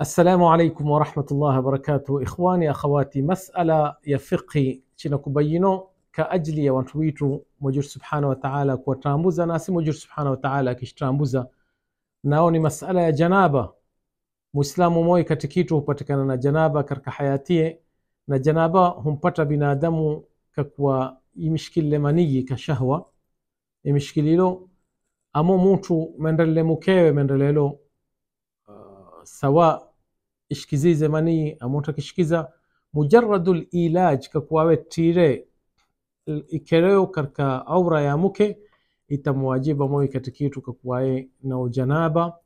السلام عليكم ورحمة الله وبركاته إخواني أخواتي مسألة يفقي شنو كبينو كأجلي وانتويتو مجر سبحانه وتعالى كوترامبوزا ناسي مجر سبحانه وتعالى كشترامبوزا ناوني مسألة يا جنابة مسلم موي كتكيتو وباتكنا نا جنابة كرك حياتي نا جنابة هم بطا بنا دمو ككوا يمشكل لمني كشهوة يمشكليلو أمو موتو منرل لمكيوة منرللو آه، سواء ishikirize manii omuntu akishikiza mujaradu lilaj kakuwawetire ikereo katika aura ya mke itamwajiba moi kati kitu kakuwaye na ujanaba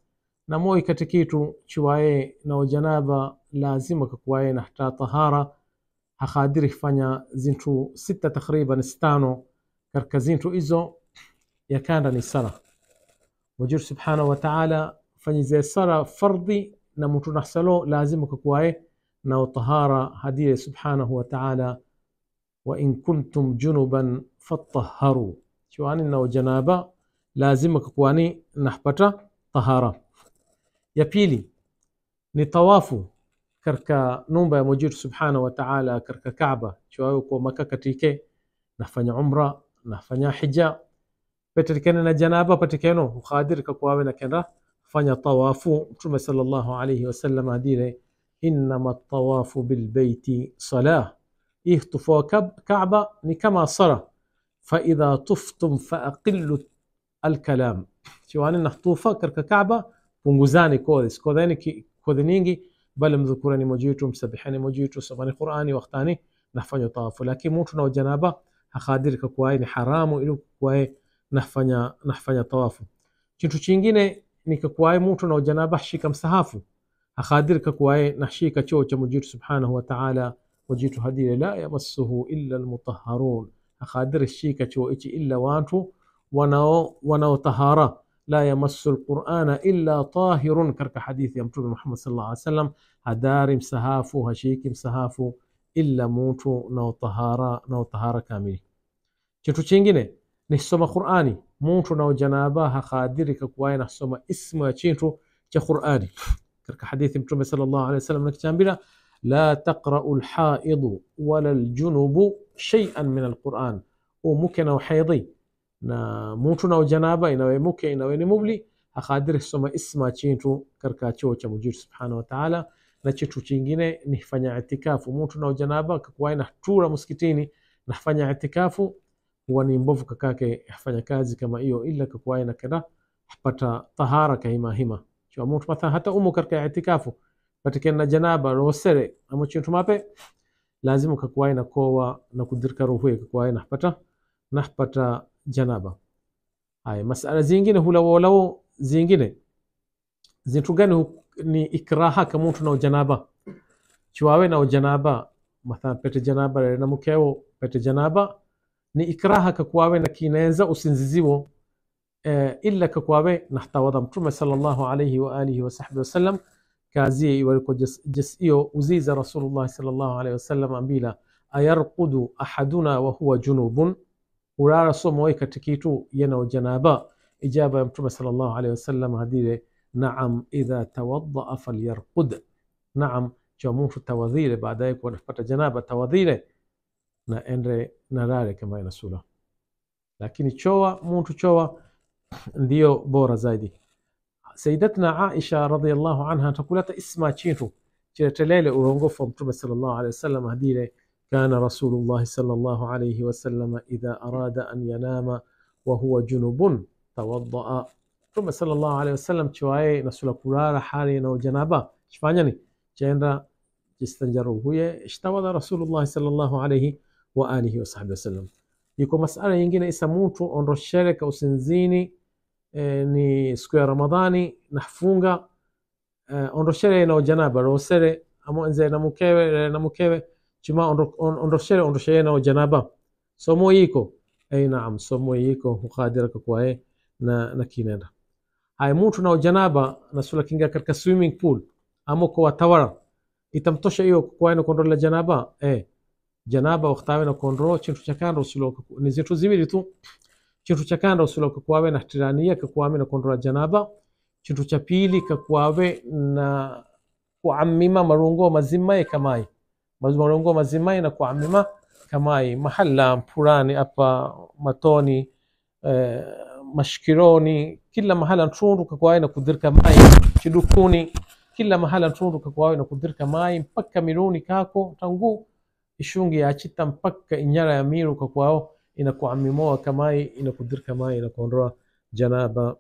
na moi kati kitu chiwaye na ujanaba lazima kakuwaye na hata tahara hakhadiri kufanya zintu sita takriban stano katika zintu izo yakanda ni sala mujuru subhanahu wataala fanyize sala fardhi na mtu nahsalo lazima kukuwae na tahara hadie subhanahu wa ta'ala wa in kuntum junuban fatahharu نو جنابة لازم كواني نحبتا طهارة يا بيلي كركا نومبا مجير سبحانه وتعالى كركا كعبة شوائي يعني وكو مكا كتيكي نحفني عمرة نحفني حجة بتركنا جنابة بتركنو وخادر كقوامنا كنرا fanya tawafu. Mtume sallallahu alaihi wasallam adire innama tawafu bilbeiti salah, hii tufua Kaaba ni kama sala. Faidha tuftum faaqilu alkalam, kiwanina tufa katika Kaaba punguzani kodhi, sikodheni kodhi nyingi, bali mdhukurani mojiwitu, msabihani mojiwitu, somani Qurani waktani nafanya tawafu. Lakini mtu na ujanaba hakhadiri kakuwaye ni haramu ili kukuwaye nafanya, nafanya tawafu. Kitu chingine nikakuwaye mtu na ujanaba shika msahafu akhadir kakuwaye na shika choo cha mujitu subhanahu wa ta'ala mujitu hadire la yamassuhu illa almutahharun akhadir shika choo ichi illa watu wanao wanao tahara la yamassu alqur'ana illa tahirun karka hadithi ya mtume Muhammad sallallahu alaihi wasallam hadari msahafu hashiki msahafu illa mtu na tahara na tahara kamili kitu chingine نحسوما قرآني مونتو نو جنابا هخادر كواي نحسوما اسم وچينتو جا قرآني كرك حديث متو صلى الله عليه وسلم نكتا بلا لا تقرأ الحائض ولا الجنوب شيئا من القرآن وممكن أو حيضي نا مونتو نو جنابا إنو موكي إنو نمبلي هخادر حسوما اسم وچينتو كركا چوة مجير سبحانه وتعالى نحن chingine ni fanya itikafu mtu na ujanaba kwa ina tura msikitini na fanya itikafu huwa ni mbovu kakake afanya kazi kama hiyo ila kakuaya na kada hapata tahara kahima hima chwa mtu matha hata umu karka itikafu katika na janaba rosere amu chintu mape lazima kakuaya na kowa na kudirika roho yake kakuaya na hapata na hapata janaba haya masala zingine hula wala zingine zintu gani ni ikraha kama mtu na janaba chwawe na janaba matha pete janaba na mkeo pete janaba ni ikraha kakwawe na kinaenza usinziziwo eh, ila kakwawe nahtawadha mtume sallallahu alayhi wa alihi wa sahbihi wa sallam wasallam kazie iwariko jasiyo uziza rasulullah sallallahu alayhi wa sallam ambila ayarqudu ahaduna wa huwa junubun urara somo wai katikitu yana janaba ijaba ya mtume sallallahu alayhi wa sallam hadire naam idha tawaddaa falyarqud naam chomufu tawadhire baadaye kunapata janaba tawadhire naende nalale kama inasula, lakini choa mtu choa ndiyo bora zaidi. Sayyidatna Aisha radhiyallahu anha atakulata isma chintu chiretelele urongofu wa Mtume sallallahu alaihi wasallam hadile kana rasulullahi sallallahu alaihi wasallam idha arada an yanama wa huwa junubun tawaddaa Mtume sallallahu alaihi wasallam chiwaye nasula kulala hali na janaba chifanyani chenda chistanjaruhuye ishtawadha rasulullahi sallallahu alaihi wa alihi wa sahbihi wasallam. Yuko masala nyingine isa mtu ondoshereka usenzini e, ni siku ya Ramadhani nafunga e, ondoshere na janaba rosere amo nze na mukewe na mukewe chuma ondoshere ondoshere na janaba somo yiko. ay naam somo yiko iko hukadiraka kwae na na kinenda haya mtu na janaba na sula kinga katika swimming pool amo kwa tawara itamtosha hiyo kwae na kuondola janaba eh janaba ukhtawe na konro chintu cha chakanda usiloka nizintu zibiri tu chintu cha chakanda usiloka kwawe na tirania kakwawe na konroa janaba chintu cha pili kakwawe na kuamima marungo mazima mazimaye kamai marungo mazima na kuamima kamai mahala mpurani apa matoni eh, mashkironi kila mahala ntundu kakwawe na kudirka mai chidukuni kila mahala ntundu kakwawe na kudirka mai mpaka miruni kako tangu ishungi yaachita mpaka inyara ya miru kwa kwao inakuamimoa kamai inakudir mai inakuondoa janaba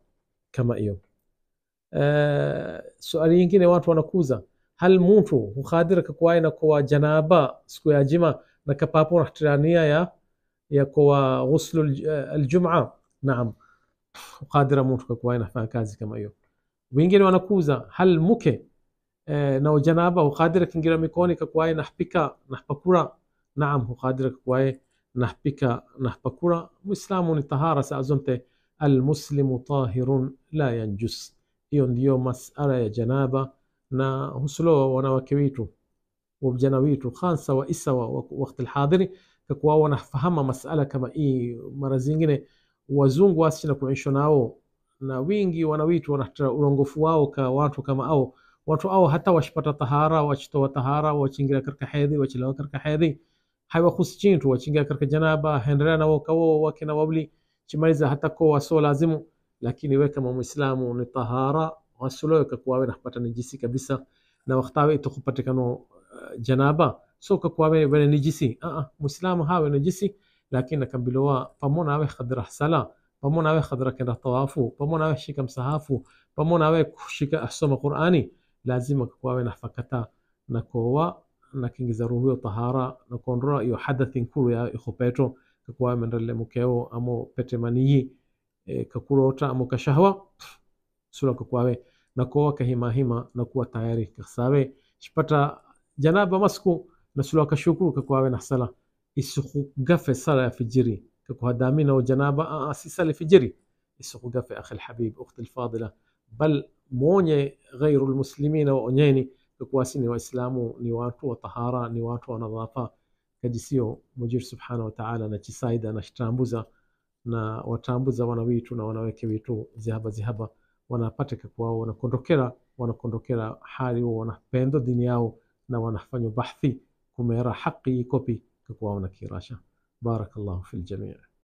kama hiyo. Uh, suali nyingine watu wanakuza hal mtu huhadirka kwa inakuwa janaba siku ya jima na kapapo nahtirania ya ya kwa ghuslu aljum'a naam huhadira mtu kwa ina kazi kama hiyo. Wengine wanakuza hal muke نو جنابه هو قادر كنجرا ميكوني كواي نحبيكا نحبكورا نعم هو قادر كواي نحبيكا نحبكورا مسلم نتهارا سأزمت المسلم طاهر لا ينجس يون ديو مسألة يا جنابه نا هسلو وانا وكويتو وبجناويتو خانسا وإسا وقت الحاضري كوا وانا فهم مسألة كما إي مرزينجنة وزونغ واسشنا كوينشوناو na wingi wanawitu wanahtara urongofu wao ka watu kama au watu hao hata washipata tahara, wachitoa tahara, wachingira katika hedhi, wachelewa katika hedhi, haiwahusi chini tu, wachingira katika janaba, hendelea na woka wao wake na wabli chimaliza, hata kwa so lazimu, lakini weka kama muislamu ni tahara wasuloweka kuwawe nakupata nijisi kabisa na waktawe itukupatikano uh, eh, janaba so kakuwawe wene nijisi uh ah, -uh. Ah, muislamu hawe nijisi lakini akambilowa pamona awe khadrah sala pamona awe khadra kenda tawafu pamona awe shika msahafu pamona awe shika asoma qurani lazima kwawe na fakata nakowa nakingiza ruhuyo tahara nakonroa iyo hadathi nkulu ya ikhopeto kakuwawe mendelele mukeo amo petemaniyi e, kakurota amo kashahwa sura kakuwawe nakowa kahimahima nakuwa tayari kasawe shipata janaba masku nasula kashukuru kakuwawe nasala isikugafe sala ya fijiri كوكو هدامينا وجنابة آه سيسال في جري السوق في أخي الحبيب أختي الفاضلة bal mwonye ghairu lmuslimina, waonyeni kuwa si ni Waislamu, ni watu wa tahara, ni watu wa nadhafa kajisio. Mujiri subhanahu wataala anachisaida anashitambuza na watambuza wana witu na wanaweke witu zihaba zihaba wanapateka kwao wanakondokera wanakondokera hali wo wanapenda dini yao na wanafanya bahthi kumera haqi kopi na kirasha. Barakallahu fil jamii.